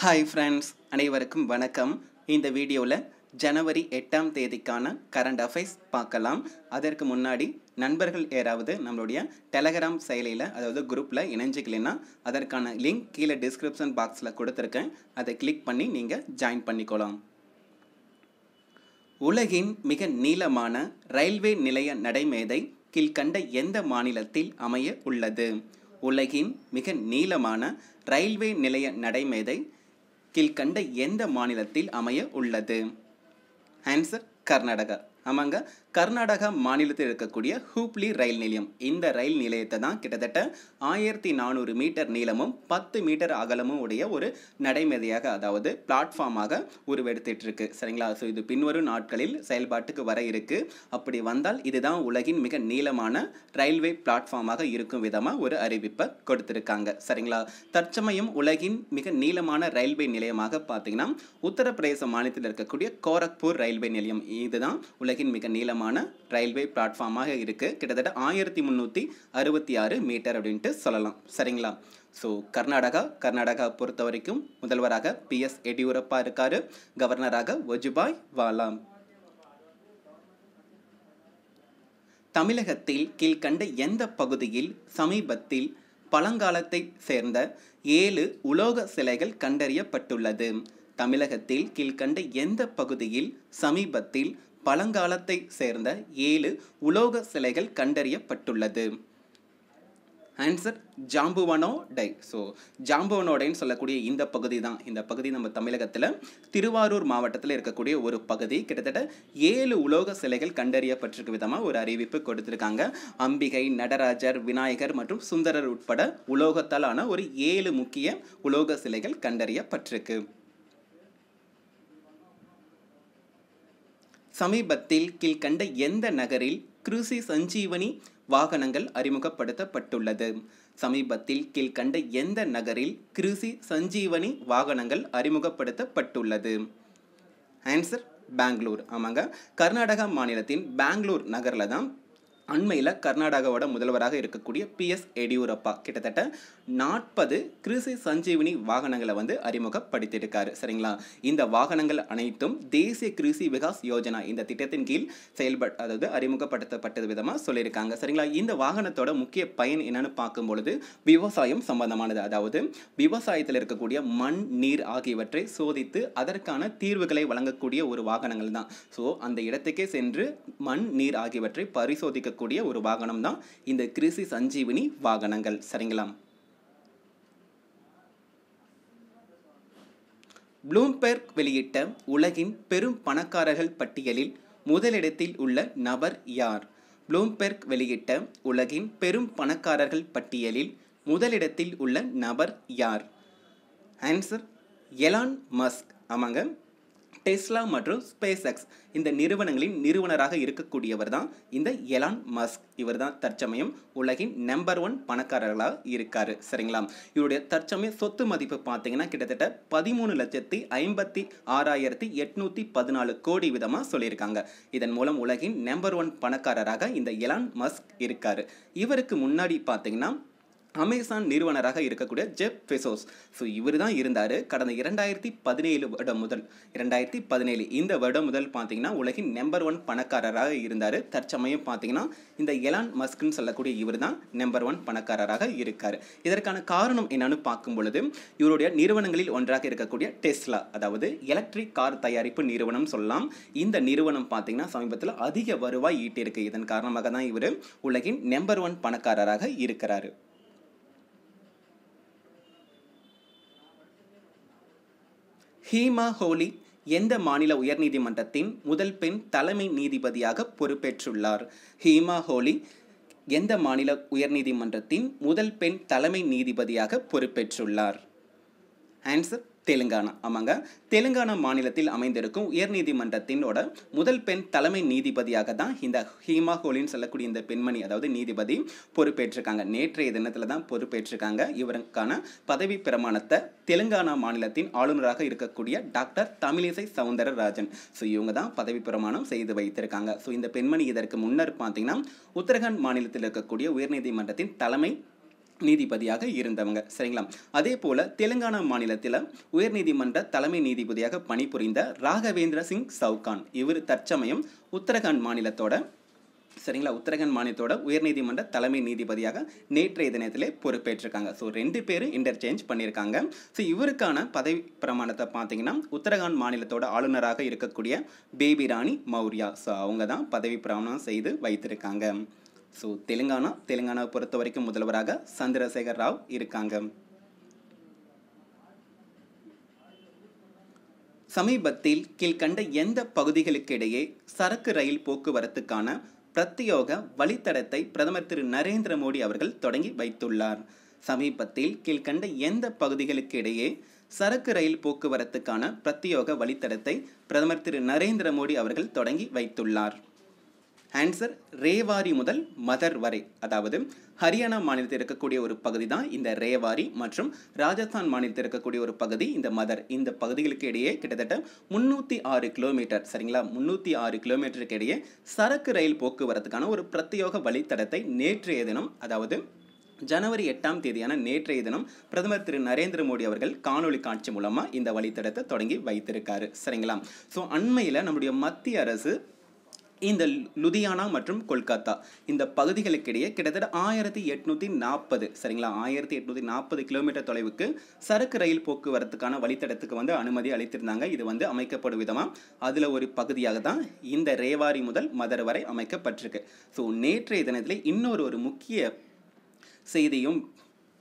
hi friends அனைவருக்கும் வணக்கம் இந்த வீடியோவில் ஜனவரி எட்டாம் தேதிக்கான கரண்ட் அஃபேர்ஸ் பார்க்கலாம் அதற்கு முன்னாடி நண்பர்கள் யாராவது நம்மளுடைய டெலகிராம் செயலியில் அதாவது குரூப்பில் இணைஞ்சிக்கலைன்னா அதற்கான லிங்க் கீழே டிஸ்கிரிப்ஷன் பாக்ஸில் கொடுத்துருக்கேன் அதை கிளிக் பண்ணி நீங்கள் ஜாயின் பண்ணிக்கொள்ளலாம் உலகின் மிக நீளமான ரயில்வே நிலைய நடைமேதை கீழ்கண்ட எந்த மாநிலத்தில் அமைய உள்ளது உலகின் மிக நீளமான ரயில்வே நிலைய நடைமேதை கீழ்கண்ட எந்த மாநிலத்தில் அமைய உள்ளது ஆன்சர் கர்நாடகா ஆமாங்க கர்நாடக மாநிலத்தில் இருக்கக்கூடிய ஹூப்ளி ரயில் நிலையம் இந்த ரயில் நிலையத்தை தான் கிட்டத்தட்ட ஆயிரத்தி நானூறு மீட்டர் நீளமும் பத்து மீட்டர் அகலமும் உடைய ஒரு நடைமேதையாக அதாவது பிளாட்ஃபார்மாக உருவெடுத்துட்டு இருக்கு சரிங்களா ஸோ இது பின்வரும் நாட்களில் செயல்பாட்டுக்கு வர இருக்கு அப்படி வந்தால் இதுதான் உலகின் மிக நீளமான ரயில்வே பிளாட்ஃபார்மாக இருக்கும் விதமாக ஒரு அறிவிப்பை கொடுத்துருக்காங்க சரிங்களா தற்சமயம் உலகின் மிக நீளமான ரயில்வே நிலையமாக பார்த்தீங்கன்னா உத்தரப்பிரதேச மாநிலத்தில் இருக்கக்கூடிய கோரக்பூர் ரயில்வே நிலையம் இதுதான் உலகின் மிக நீளமான முக்கியமான ரயில்வே பிளாட்ஃபார்மாக இருக்குது கிட்டத்தட்ட ஆயிரத்தி முந்நூற்றி அறுபத்தி ஆறு மீட்டர் அப்படின்ட்டு சொல்லலாம் சரிங்களா ஸோ கர்நாடகா கர்நாடகா பொறுத்த வரைக்கும் முதல்வராக பி எஸ் எடியூரப்பா இருக்கார் கவர்னராக வஜுபாய் வாலாம் தமிழகத்தில் கீழ்கண்ட எந்த பகுதியில் சமீபத்தில் பழங்காலத்தை சேர்ந்த ஏழு உலோக சிலைகள் கண்டறியப்பட்டுள்ளது தமிழகத்தில் கீழ்கண்ட எந்த பகுதியில் சமீபத்தில் பழங்காலத்தை சேர்ந்த ஏழு உலோக சிலைகள் கண்டறியப்பட்டுள்ளது ஆன்சர் ஜாம்புவனோ டை ஸோ ஜாம்புவனோ டைன்னு சொல்லக்கூடிய இந்த பகுதி தான் இந்த பகுதி நம்ம தமிழகத்தில் திருவாரூர் மாவட்டத்தில் இருக்கக்கூடிய ஒரு பகுதி கிட்டத்தட்ட ஏழு உலோக சிலைகள் கண்டறியப்பட்டிருக்க விதமாக ஒரு அறிவிப்பு கொடுத்துருக்காங்க அம்பிகை நடராஜர் விநாயகர் மற்றும் சுந்தரர் உட்பட உலோகத்தாலான ஒரு ஏழு முக்கிய உலோக சிலைகள் கண்டறியப்பட்டிருக்கு சமீபத்தில் கீழ்கண்ட எந்த நகரில் கிருசி சஞ்சீவனி வாகனங்கள் அறிமுகப்படுத்தப்பட்டுள்ளது சமீபத்தில் கீழ்கண்ட எந்த நகரில் கிருசி சஞ்சீவனி வாகனங்கள் அறிமுகப்படுத்தப்பட்டுள்ளது ஆன்சர் பெங்களூர் ஆமாங்க கர்நாடகா மாநிலத்தின் பெங்களூர் நகரில் தான் அண்மையில் கர்நாடகாவோட முதல்வராக இருக்கக்கூடிய பி எஸ் எடியூரப்பா கிட்டத்தட்ட நாற்பது கிருஷி சஞ்சீவினி வாகனங்களை வந்து அறிமுகப்படுத்தியிருக்காரு சரிங்களா இந்த வாகனங்கள் அனைத்தும் தேசிய கிருஷி விகாஸ் யோஜனா இந்த திட்டத்தின் கீழ் செயல்பட அதாவது அறிமுகப்படுத்தப்பட்டது விதமாக சொல்லியிருக்காங்க சரிங்களா இந்த வாகனத்தோட முக்கிய பயன் என்னன்னு பார்க்கும்பொழுது விவசாயம் சம்பந்தமானது அதாவது விவசாயத்தில் இருக்கக்கூடிய மண் நீர் ஆகியவற்றை சோதித்து அதற்கான தீர்வுகளை வழங்கக்கூடிய ஒரு வாகனங்கள் தான் ஸோ அந்த இடத்துக்கே சென்று மண் நீர் ஆகியவற்றை பரிசோதிக்க இருக்கக்கூடிய ஒரு வாகனம் தான் இந்த கிருசி சஞ்சீவினி வாகனங்கள் சரிங்களா ப்ளூம்பெர்க் வெளியிட்ட உலகின் பெரும் பணக்காரர்கள் பட்டியலில் முதலிடத்தில் உள்ள நபர் யார் ப்ளூம்பெர்க் வெளியிட்ட உலகின் பெரும் பணக்காரர்கள் பட்டியலில் முதலிடத்தில் உள்ள நபர் யார் ஆன்சர் எலான் மஸ்க் ஆமாங்க டெஸ்லா மற்றும் ஸ்பேஸ் எக்ஸ் இந்த நிறுவனங்களின் நிறுவனராக இருக்கக்கூடியவர் தான் இந்த எலான் மஸ்க் இவர் தான் தற்சமயம் உலகின் நம்பர் ஒன் பணக்காரர்களாக இருக்கார் சரிங்களா இவருடைய தற்சமய சொத்து மதிப்பு பார்த்தீங்கன்னா கிட்டத்தட்ட பதிமூணு லட்சத்தி ஐம்பத்தி ஆறாயிரத்தி எட்நூற்றி பதினாலு கோடி விதமாக சொல்லியிருக்காங்க இதன் மூலம் உலகின் நம்பர் ஒன் பணக்காரராக இந்த எலான் மஸ்க் இருக்கார் இவருக்கு முன்னாடி பார்த்தீங்கன்னா அமேசான் நிறுவனராக இருக்கக்கூடிய ஜெப் பெசோஸ் ஸோ இவர் தான் இருந்தார் கடந்த இரண்டாயிரத்தி பதினேழு வருடம் முதல் இரண்டாயிரத்தி பதினேழு இந்த வருடம் முதல் பார்த்தீங்கன்னா உலகின் நம்பர் ஒன் பணக்காரராக இருந்தார் தற்சமயம் பார்த்தீங்கன்னா இந்த எலான் மஸ்க்னு சொல்லக்கூடிய இவர் தான் நம்பர் ஒன் பணக்காரராக இருக்கார் இதற்கான காரணம் என்னன்னு பார்க்கும் பொழுது இவருடைய நிறுவனங்களில் ஒன்றாக இருக்கக்கூடிய டெஸ்லா அதாவது எலக்ட்ரிக் கார் தயாரிப்பு நிறுவனம் சொல்லலாம் இந்த நிறுவனம் பார்த்தீங்கன்னா சமீபத்தில் அதிக வருவாய் ஈட்டியிருக்கு இதன் காரணமாக தான் இவர் உலகின் நம்பர் ஒன் பணக்காரராக இருக்கிறாரு ஹீமா ஹோலி எந்த மாநில உயர்நீதிமன்றத்தின் முதல் பெண் தலைமை நீதிபதியாக பொறுப்பேற்றுள்ளார் ஹீமா ஹோலி எந்த மாநில உயர்நீதிமன்றத்தின் முதல் பெண் தலைமை நீதிபதியாக பொறுப்பேற்றுள்ளார் ஆன்சர் தெலுங்கானா ஆமாங்க தெலுங்கானா மாநிலத்தில் அமைந்திருக்கும் உயர்நீதிமன்றத்தினோட முதல் பெண் தலைமை நீதிபதியாக தான் இந்த ஹீமா கோலின்னு சொல்லக்கூடிய இந்த பெண்மணி அதாவது நீதிபதி பொறுப்பேற்றிருக்காங்க நேற்றைய தினத்தில் தான் பொறுப்பேற்றிருக்காங்க இவருக்கான பதவி பிரமாணத்தை தெலுங்கானா மாநிலத்தின் ஆளுநராக இருக்கக்கூடிய டாக்டர் தமிழிசை சவுந்தரராஜன் ஸோ இவங்க தான் பதவி பிரமாணம் செய்து வைத்திருக்காங்க ஸோ இந்த பெண்மணி இதற்கு முன்னர் பார்த்தீங்கன்னா உத்தரகாண்ட் மாநிலத்தில் இருக்கக்கூடிய உயர்நீதிமன்றத்தின் தலைமை நீதிபதியாக இருந்தவங்க சரிங்களா அதே போல் தெலுங்கானா மாநிலத்தில் உயர்நீதிமன்ற தலைமை நீதிபதியாக பணிபுரிந்த ராகவேந்திர சிங் சவுகான் இவர் தற்சமயம் உத்தரகாண்ட் மாநிலத்தோட சரிங்களா உத்தரகாண்ட் மாநிலத்தோட உயர்நீதிமன்ற தலைமை நீதிபதியாக நேற்றைய தினத்திலே பொறுப்பேற்றிருக்காங்க ஸோ ரெண்டு பேரும் இன்டர்சேஞ்ச் பண்ணியிருக்காங்க ஸோ இவருக்கான பதவி பிரமாணத்தை பார்த்தீங்கன்னா உத்தரகாண்ட் மாநிலத்தோட ஆளுநராக இருக்கக்கூடிய பேபி ராணி மௌரியா ஸோ அவங்க தான் பதவி பிரமாணம் செய்து வைத்திருக்காங்க ஸோ தெலுங்கானா தெலுங்கானாவை பொறுத்த வரைக்கும் முதல்வராக சந்திரசேகர் ராவ் இருக்காங்க சமீபத்தில் கீழ்கண்ட எந்த பகுதிகளுக்கிடையே சரக்கு ரயில் போக்குவரத்துக்கான பிரத்யோக வழித்தடத்தை பிரதமர் திரு நரேந்திர மோடி அவர்கள் தொடங்கி வைத்துள்ளார் சமீபத்தில் கீழ்கண்ட எந்த பகுதிகளுக்கு இடையே சரக்கு ரயில் போக்குவரத்துக்கான பிரத்யோக வழித்தடத்தை பிரதமர் திரு நரேந்திர மோடி அவர்கள் தொடங்கி வைத்துள்ளார் ஆன்சர் ரேவாரி முதல் மதர் வரை அதாவது ஹரியானா மாநிலத்தில் இருக்கக்கூடிய ஒரு பகுதி தான் இந்த ரேவாரி மற்றும் ராஜஸ்தான் மாநிலத்தில் இருக்கக்கூடிய ஒரு பகுதி இந்த மதர் இந்த பகுதிகளுக்கு இடையே கிட்டத்தட்ட முந்நூற்றி ஆறு கிலோமீட்டர் சரிங்களா முந்நூற்றி ஆறு கிலோமீட்டருக்கு இடையே சரக்கு ரயில் போக்குவரத்துக்கான ஒரு பிரத்யோக வழித்தடத்தை நேற்றைய தினம் அதாவது ஜனவரி எட்டாம் தேதியான நேற்றைய தினம் பிரதமர் திரு நரேந்திர மோடி அவர்கள் காணொலி காட்சி மூலமாக இந்த வழித்தடத்தை தொடங்கி வைத்திருக்காரு சரிங்களா ஸோ அண்மையில் நம்முடைய மத்திய அரசு இந்த லுதியானா மற்றும் கொல்கத்தா இந்த பகுதிகளுக்கிடையே கிட்டத்தட்ட ஆயிரத்தி எட்நூற்றி நாற்பது சரிங்களா ஆயிரத்தி எட்நூற்றி நாற்பது கிலோமீட்டர் தொலைவுக்கு சரக்கு ரயில் போக்குவரத்துக்கான வழித்தடத்துக்கு வந்து அனுமதி அளித்திருந்தாங்க இது வந்து அமைக்கப்படும் விதமாக அதில் ஒரு பகுதியாக தான் இந்த ரேவாரி முதல் மதர் வரை அமைக்கப்பட்டிருக்கு ஸோ நேற்றைய தினத்தில் இன்னொரு ஒரு முக்கிய செய்தியும்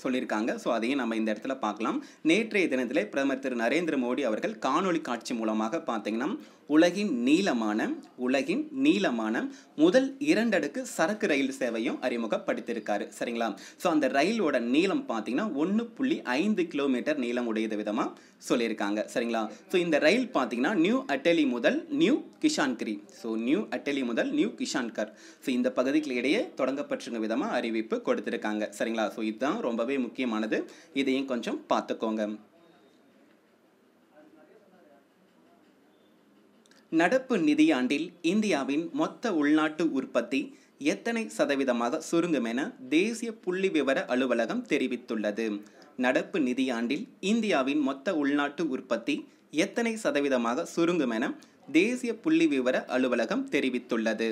சொல்லியிருக்காங்க ஸோ அதையும் நம்ம இந்த இடத்துல பார்க்கலாம் நேற்றைய தினத்தில் பிரதமர் திரு நரேந்திர மோடி அவர்கள் காணொலி காட்சி மூலமாக பார்த்தீங்கன்னா உலகின் நீளமான உலகின் நீளமான முதல் இரண்டடுக்கு சரக்கு ரயில் சேவையும் அறிமுகப்படுத்தியிருக்காரு சரிங்களா ஸோ அந்த ரயிலோட நீளம் பார்த்தீங்கன்னா ஒன்று புள்ளி ஐந்து கிலோமீட்டர் நீளம் உடையது விதமாக சொல்லியிருக்காங்க சரிங்களா ஸோ இந்த ரயில் பார்த்தீங்கன்னா நியூ அட்டலி முதல் new Kishangarh so new Ateli முதல் நியூ கிஷான்கர் ஸோ இந்த பகுதிக்கு இடையே தொடங்கப்பட்டிருக்க விதமாக அறிவிப்பு கொடுத்துருக்காங்க சரிங்களா ஸோ இதுதான் ரொம்பவே முக்கியமானது இதையும் கொஞ்சம் பார்த்துக்கோங்க நடப்பு நிதியாண்டில் இந்தியாவின் மொத்த உள்நாட்டு உற்பத்தி எத்தனை சதவீதமாக சுருங்கும் என தேசிய புள்ளி விவர அலுவலகம் தெரிவித்துள்ளது நடப்பு நிதியாண்டில் இந்தியாவின் மொத்த உள்நாட்டு உற்பத்தி எத்தனை சதவீதமாக சுருங்கும் என தேசிய புள்ளி விவர அலுவலகம் தெரிவித்துள்ளது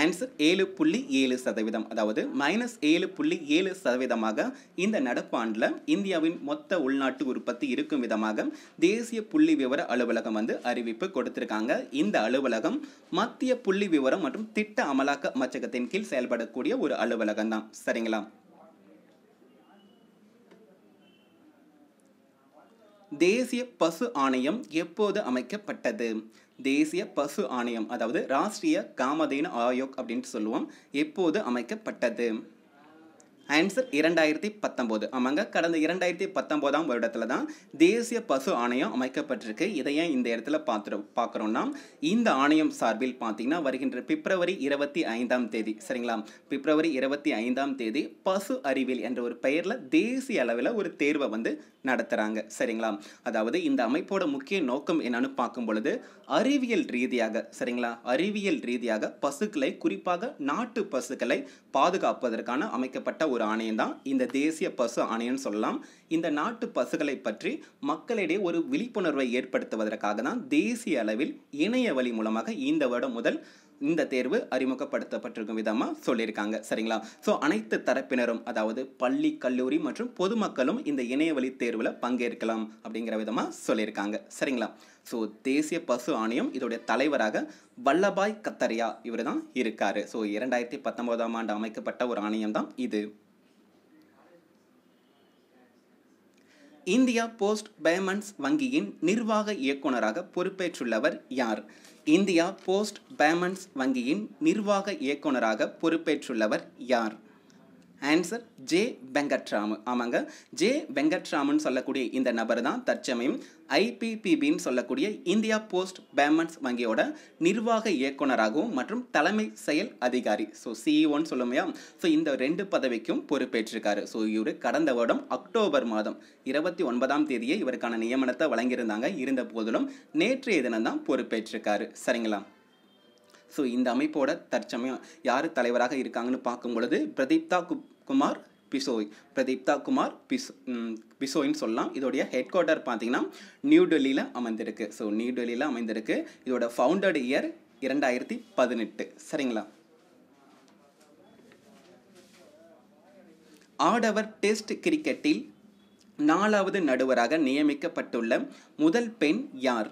ஆன்சர் ஏழு புள்ளி ஏழு சதவீதம் அதாவது மைனஸ் ஏழு புள்ளி ஏழு சதவீதமாக இந்த நடப்பாண்டில் இந்தியாவின் மொத்த உள்நாட்டு உற்பத்தி இருக்கும் விதமாக தேசிய புள்ளி விவர அலுவலகம் வந்து அறிவிப்பு கொடுத்திருக்காங்க இந்த அலுவலகம் மத்திய புள்ளி விவரம் மற்றும் திட்ட அமலாக்க அமைச்சகத்தின் கீழ் செயல்படக்கூடிய ஒரு அலுவலகம் தான் சரிங்களா தேசிய பசு ஆணையம் எப்போது அமைக்கப்பட்டது தேசிய பசு ஆணையம் அதாவது ராஷ்டிரிய காமதேன ஆயோக் அப்படின்ட்டு சொல்லுவோம் எப்போது அமைக்கப்பட்டது ஆன்சர் இரண்டாயிரத்தி பத்தொம்போது ஆமாங்க கடந்த இரண்டாயிரத்தி பத்தொம்போதாம் வருடத்தில் தான் தேசிய பசு ஆணையம் அமைக்கப்பட்டிருக்கு இதை ஏன் இந்த இடத்துல பார்த்துரு பார்க்குறோம்னா இந்த ஆணையம் சார்பில் பார்த்தீங்கன்னா வருகின்ற பிப்ரவரி இருபத்தி ஐந்தாம் தேதி சரிங்களா பிப்ரவரி இருபத்தி ஐந்தாம் தேதி பசு அறிவியல் என்ற ஒரு பெயரில் தேசிய அளவில் ஒரு தேர்வை வந்து நடத்துகிறாங்க சரிங்களா அதாவது இந்த அமைப்போட முக்கிய நோக்கம் என்னன்னு பார்க்கும் பொழுது அறிவியல் ரீதியாக சரிங்களா அறிவியல் ரீதியாக பசுக்களை குறிப்பாக நாட்டு பசுக்களை பாதுகாப்பதற்கான அமைக்கப்பட்ட ஒரு ஒரு ஆணையம் தான் இந்த தேசிய பசு ஆணையம்னு சொல்லலாம் இந்த நாட்டு பசுகளை பற்றி மக்களிடையே ஒரு விழிப்புணர்வை ஏற்படுத்துவதற்காக தான் தேசிய அளவில் இணைய வழி மூலமாக இந்த வருடம் முதல் இந்த தேர்வு அறிமுகப்படுத்தப்பட்டிருக்கும் விதமாக சொல்லியிருக்காங்க சரிங்களா ஸோ அனைத்து தரப்பினரும் அதாவது பள்ளி கல்லூரி மற்றும் பொதுமக்களும் இந்த இணையவழி தேர்வில் பங்கேற்கலாம் அப்படிங்கிற விதமாக சொல்லியிருக்காங்க சரிங்களா ஸோ தேசிய பசு ஆணையம் இதோடைய தலைவராக வல்லபாய் கத்தரியா இவர் தான் இருக்கார் ஸோ இரண்டாயிரத்தி பத்தொம்போதாம் ஆண்டு அமைக்கப்பட்ட ஒரு ஆணையம் தான் இது இந்தியா போஸ்ட் பேமெண்ட்ஸ் வங்கியின் நிர்வாக இயக்குநராக பொறுப்பேற்றுள்ளவர் யார் இந்தியா போஸ்ட் பேமெண்ட்ஸ் வங்கியின் நிர்வாக இயக்குநராக பொறுப்பேற்றுள்ளவர் யார் ஆன்சர் ஜே வெங்கட்ராமு ஆமாங்க ஜே வெங்கட்ராமுன்னு சொல்லக்கூடிய இந்த நபர் தான் தற்சமயம் ஐபிபிபின்னு சொல்லக்கூடிய இந்தியா போஸ்ட் பேமெண்ட்ஸ் வங்கியோட நிர்வாக இயக்குனராகவும் மற்றும் தலைமை செயல் அதிகாரி ஸோ சிஇஓன்னு e சொல்லுமையா ஸோ இந்த ரெண்டு பதவிக்கும் பொறுப்பேற்றிருக்காரு ஸோ இவர் கடந்த வருடம் அக்டோபர் மாதம் இருபத்தி ஒன்பதாம் தேதியே இவருக்கான நியமனத்தை வழங்கியிருந்தாங்க இருந்த போதிலும் நேற்றைய தினம்தான் பொறுப்பேற்றிருக்காரு சரிங்களா ஸோ இந்த அமைப்போட தற்சமயம் யார் தலைவராக இருக்காங்கன்னு பார்க்கும் பொழுது பிரதீப்தா குப் குமார் பிசோய் பிரதீப்தா குமார் பிஸ் பிசோயின்னு சொல்லலாம் இதோடைய ஹெட் குவார்ட்டர் பார்த்தீங்கன்னா நியூ டெல்லியில் அமைந்திருக்கு ஸோ நியூ டெல்லியில் அமைந்திருக்கு இதோட ஃபவுண்டட் இயர் இரண்டாயிரத்தி பதினெட்டு சரிங்களா ஆடவர் டெஸ்ட் கிரிக்கெட்டில் நாலாவது நடுவராக நியமிக்கப்பட்டுள்ள முதல் பெண் யார்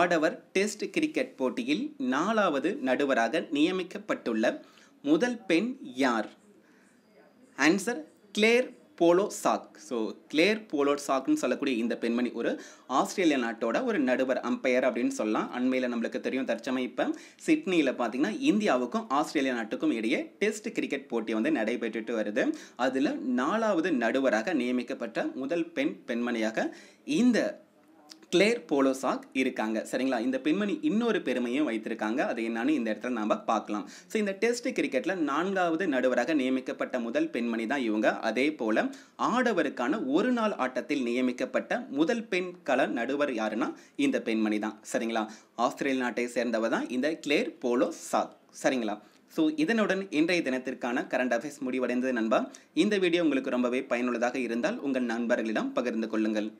ஆடவர் டெஸ்ட் கிரிக்கெட் போட்டியில் நாலாவது நடுவராக நியமிக்கப்பட்டுள்ள முதல் பெண் யார் answer Claire Polosak so Claire போலோ சாக்னு சொல்லக்கூடிய இந்த பெண்மணி ஒரு ஆஸ்திரேலிய நாட்டோட ஒரு நடுவர் அம்பையர் அப்படின்னு சொல்லலாம் அண்மையில் நம்மளுக்கு தெரியும் தற்சமயம் இப்போ சிட்னியில் பார்த்தீங்கன்னா இந்தியாவுக்கும் ஆஸ்திரேலிய நாட்டுக்கும் இடையே டெஸ்ட் கிரிக்கெட் போட்டி வந்து நடைபெற்றுட்டு வருது அதில் நாலாவது நடுவராக நியமிக்கப்பட்ட முதல் பெண் பெண்மணியாக இந்த கிளேர் போலோசாக் இருக்காங்க சரிங்களா இந்த பெண்மணி இன்னொரு பெருமையும் வைத்திருக்காங்க அது என்னன்னு இந்த இடத்துல நாம் பார்க்கலாம் ஸோ இந்த டெஸ்ட் கிரிக்கெட்டில் நான்காவது நடுவராக நியமிக்கப்பட்ட முதல் பெண்மணி தான் இவங்க அதே போல் ஆடவருக்கான ஒரு நாள் ஆட்டத்தில் நியமிக்கப்பட்ட முதல் பெண் கல நடுவர் யாருன்னா இந்த பெண்மணி தான் சரிங்களா ஆஸ்திரேலிய நாட்டை சேர்ந்தவர் தான் இந்த கிளேர் போலோ சாக் சரிங்களா ஸோ இதனுடன் இன்றைய தினத்திற்கான கரண்ட் அஃபேர்ஸ் முடிவடைந்தது நண்பா இந்த வீடியோ உங்களுக்கு ரொம்பவே பயனுள்ளதாக இருந்தால் உங்கள் நண்பர்களிடம் பகிர்ந்து கொள்ளுங்கள்